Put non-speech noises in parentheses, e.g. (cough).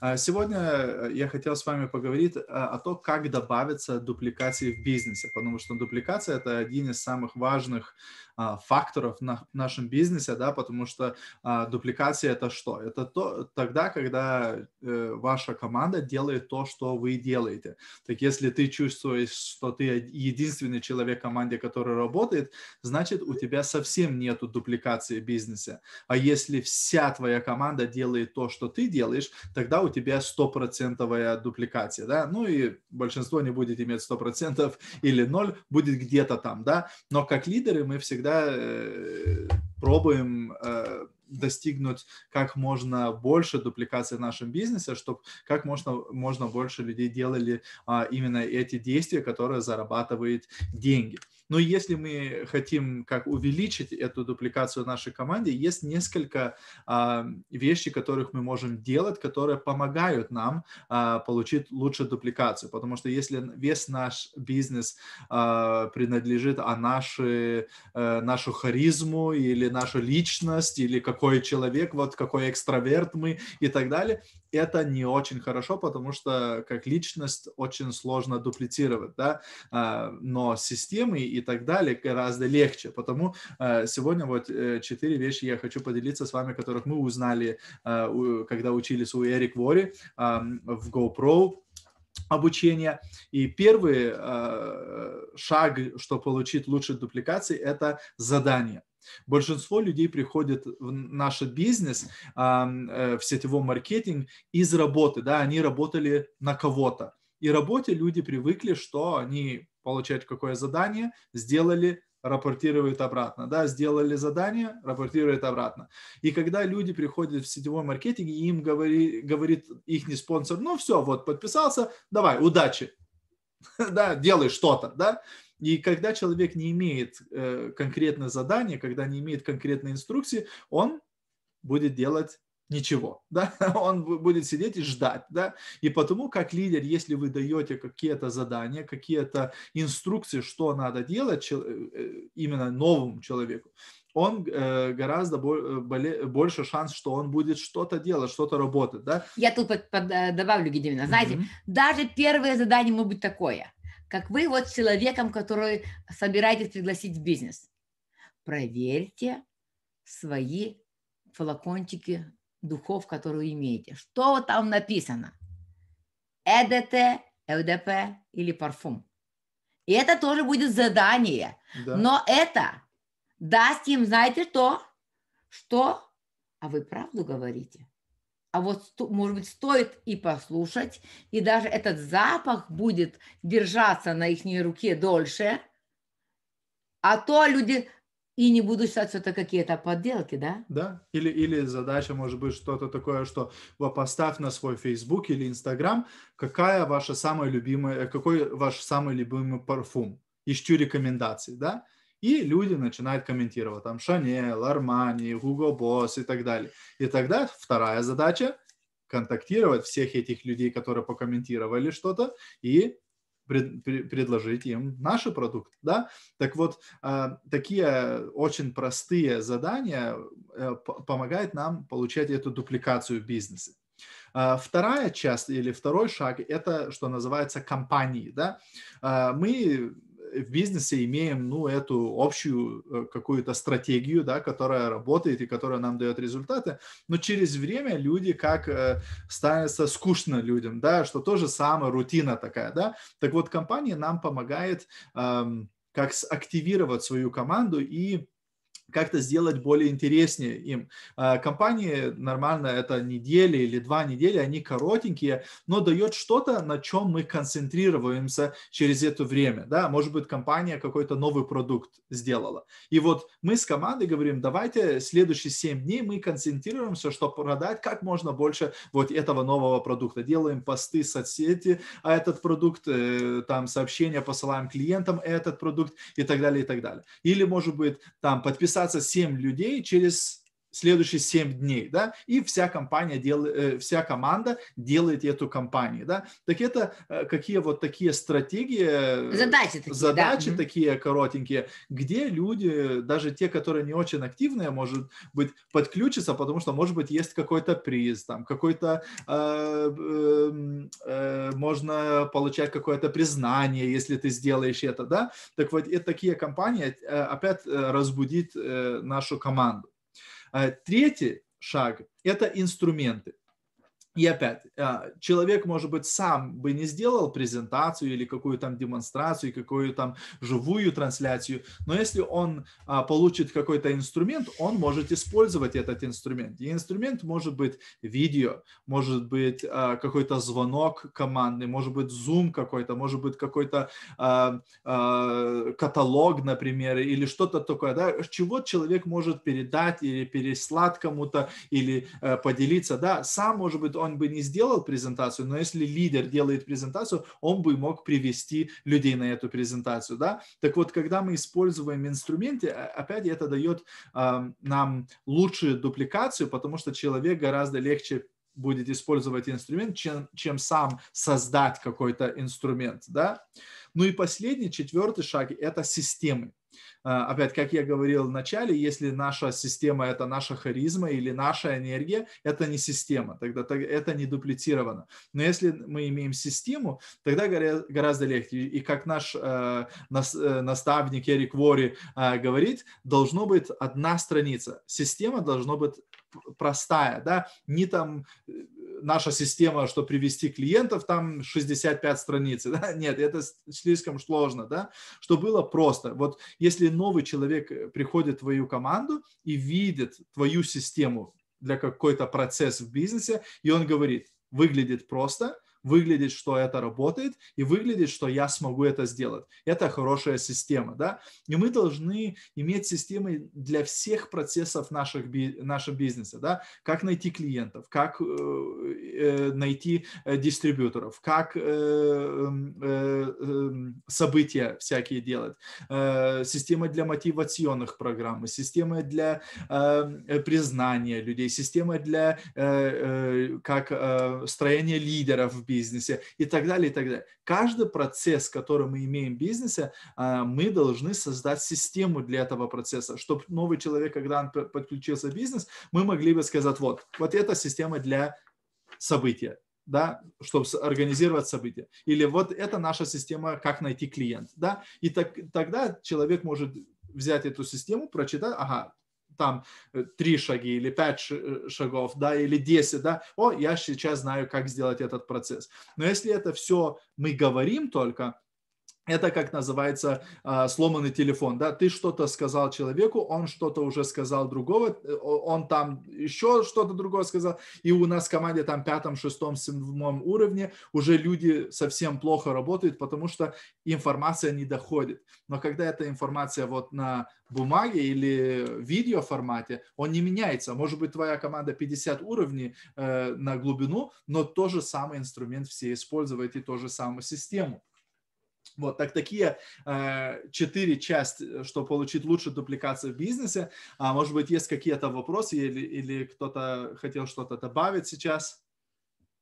А, сегодня э, я хотел с вами поговорить э, о том, как добавиться дупликации в бизнесе, потому что дупликация – это один из самых важных а, факторов в нашем бизнесе, да, потому что а, дупликация – это что? Это то, тогда, когда э, ваша команда делает то, что вы делаете. Так если ты чувствуешь, что ты единственный человек в команде, который работает, значит, у тебя совсем нету дупликации в бизнесе. А если вся твоя команда делает то, что ты делаешь, тогда у тебя стопроцентовая дупликация, да, ну и большинство не будет иметь 100% (laughs) или ноль, будет где-то там, да, но как лидеры мы всегда э, пробуем э, достигнуть как можно больше дупликации в нашем бизнесе, чтобы как можно, можно больше людей делали а, именно эти действия, которые зарабатывают деньги. Но если мы хотим как увеличить эту дупликацию нашей команде, есть несколько а, вещей, которых мы можем делать, которые помогают нам а, получить лучшую дупликацию. Потому что если весь наш бизнес а, принадлежит а наши, а, нашу харизму или нашу личность, или какой человек, вот какой экстраверт мы и так далее, это не очень хорошо, потому что как личность очень сложно дуплицировать, да, а, но системы и так далее гораздо легче, потому э, сегодня вот э, четыре вещи я хочу поделиться с вами, которых мы узнали, э, когда учились у Эрик Вори в GoPro, обучение. И первый э, шаг, что получить лучшие дупликации, это задание. Большинство людей приходит в наш бизнес, э, в сетевой маркетинг из работы, да, они работали на кого-то. И работе люди привыкли, что они получают какое задание, сделали, рапортируют обратно, да, сделали задание, рапортируют обратно. И когда люди приходят в сетевой маркетинг, и им говори, говорит их не спонсор, ну все, вот подписался, давай, удачи, (laughs) да, делай что-то, да, и когда человек не имеет э, конкретное задание, когда не имеет конкретной инструкции, он будет делать ничего, (laughs) да, он будет сидеть и ждать, да, и потому как лидер, если вы даете какие-то задания, какие-то инструкции, что надо делать э, именно новому человеку, он э, гораздо э, больше шанс, что он будет что-то делать, что-то работать, да. Я тут под, под, добавлю, Гедемина, знаете, mm-hmm. даже первое задание может быть такое – как вы вот с человеком, который собираетесь пригласить в бизнес. Проверьте свои флакончики духов, которые имеете. Что там написано? ЭДТ, ЛДП или парфюм. И это тоже будет задание. Да. Но это даст им, знаете то, Что? А вы правду говорите? а вот, может быть, стоит и послушать, и даже этот запах будет держаться на их руке дольше, а то люди и не будут считать, что это какие-то подделки, да? Да, или, или задача может быть что-то такое, что вы поставь на свой Facebook или Instagram, какая ваша самая любимая, какой ваш самый любимый парфюм, ищу рекомендации, да? И люди начинают комментировать там Шанель, Армани, Гуго Босс и так далее. И тогда вторая задача – контактировать всех этих людей, которые покомментировали что-то, и предложить им наши продукты. Да? Так вот, а, такие очень простые задания э, помогают нам получать эту дупликацию бизнеса. Вторая часть или второй шаг – это, что называется, компании. Да? А, мы в бизнесе имеем, ну, эту общую э, какую-то стратегию, да, которая работает и которая нам дает результаты, но через время люди как э, становятся скучно людям, да, что тоже самое, рутина такая, да. Так вот, компания нам помогает эм, как активировать свою команду и как-то сделать более интереснее им. А, компании нормально это недели или два недели, они коротенькие, но дает что-то, на чем мы концентрируемся через это время. Да? Может быть, компания какой-то новый продукт сделала. И вот мы с командой говорим, давайте следующие 7 дней мы концентрируемся, чтобы продать как можно больше вот этого нового продукта. Делаем посты в соцсети, а этот продукт, э, там сообщения посылаем клиентам, этот продукт и так далее, и так далее. Или, может быть, там подписать спасаться семь людей через следующие 7 дней, да, и вся компания делает, э, вся команда делает эту компанию, да, так это э, какие вот такие стратегии, э, задачи такие, задачи да. такие коротенькие, где люди, даже те, которые не очень активные, может быть, подключатся, потому что, может быть, есть какой-то приз, там, какой-то, э, э, э, можно получать какое-то признание, если ты сделаешь это, да, так вот, это такие компании опять разбудит нашу команду. А третий шаг – это инструменты. И опять, а, человек, может быть, сам бы не сделал презентацию или какую то там демонстрацию, какую там живую трансляцию, но если он а, получит какой-то инструмент, он может использовать этот инструмент. И инструмент может быть видео, может быть а, какой-то звонок командный, может быть Zoom какой-то, может быть какой-то каталог, например, или что-то такое, да, чего человек может передать или переслать кому-то, или э, поделиться, да, сам, может быть, он бы не сделал презентацию, но если лидер делает презентацию, он бы мог привести людей на эту презентацию. Да? Так вот, когда мы используем инструменты, опять это дает э, нам лучшую дупликацию, потому что человек гораздо легче будет использовать инструмент, чем, чем сам создать какой-то инструмент. Да? Ну и последний, четвертый шаг – это системы. А, опять, как я говорил в начале, если наша система – это наша харизма или наша энергия, это не система, тогда это не дуплицировано. Но если мы имеем систему, тогда гораздо легче. И как наш э, э, наставник Эрик Вори э, говорит, должно быть одна страница. Система должна быть простая, да, не там наша система, что привести клиентов, там 65 страниц. (laughs) Да? Нет, это слишком сложно, да? Что было просто. Вот если новый человек э, приходит в твою команду и видит твою систему для какой-то процесс в бизнесе, и он говорит, выглядит просто, выглядеть, что это работает, и выглядеть, что я смогу это сделать. Это хорошая система, да? И мы должны иметь системы для всех процессов наших, нашего бизнеса, да? Как найти клиентов, как э, э найти э, дистрибьюторов, как э, эм, э, эм, события всякие делать, э, система для мотивационных программ, система для эм, э, признания людей, система для э, э, как э, строения лидеров в бизнесе, бизнесе и так далее, и так далее. Каждый процесс, который мы имеем в бизнесе, а, мы должны создать систему для этого процесса, чтобы новый человек, когда он подключился в бизнес, мы могли бы сказать, вот, вот эта система для события, да, чтобы организировать события. Или вот это наша система, как найти клиент. Да? И так, тогда человек может взять эту систему, прочитать, ага, там э, три шаги или пять э, шагов, да, или десять, да, о, я сейчас знаю, как сделать этот процесс. Но если это все мы говорим только, это как называется а, сломанный телефон, да, ты что-то сказал человеку, он что-то уже сказал другого, э, он там еще что-то другое сказал, и у нас в команде там пятом, шестом, седьмом уровне уже люди совсем плохо работают, потому что информация не доходит. Но когда эта информация вот на бумаге или видео формате, он не меняется. Может быть, твоя команда 50 уровней э, на глубину, но тот же самый инструмент все используют и ту же самую систему. Вот так такие э, четыре части, э, чтобы получить лучшую дупликацию в бизнесе. А может быть, есть какие-то вопросы или, или кто-то хотел что-то добавить сейчас?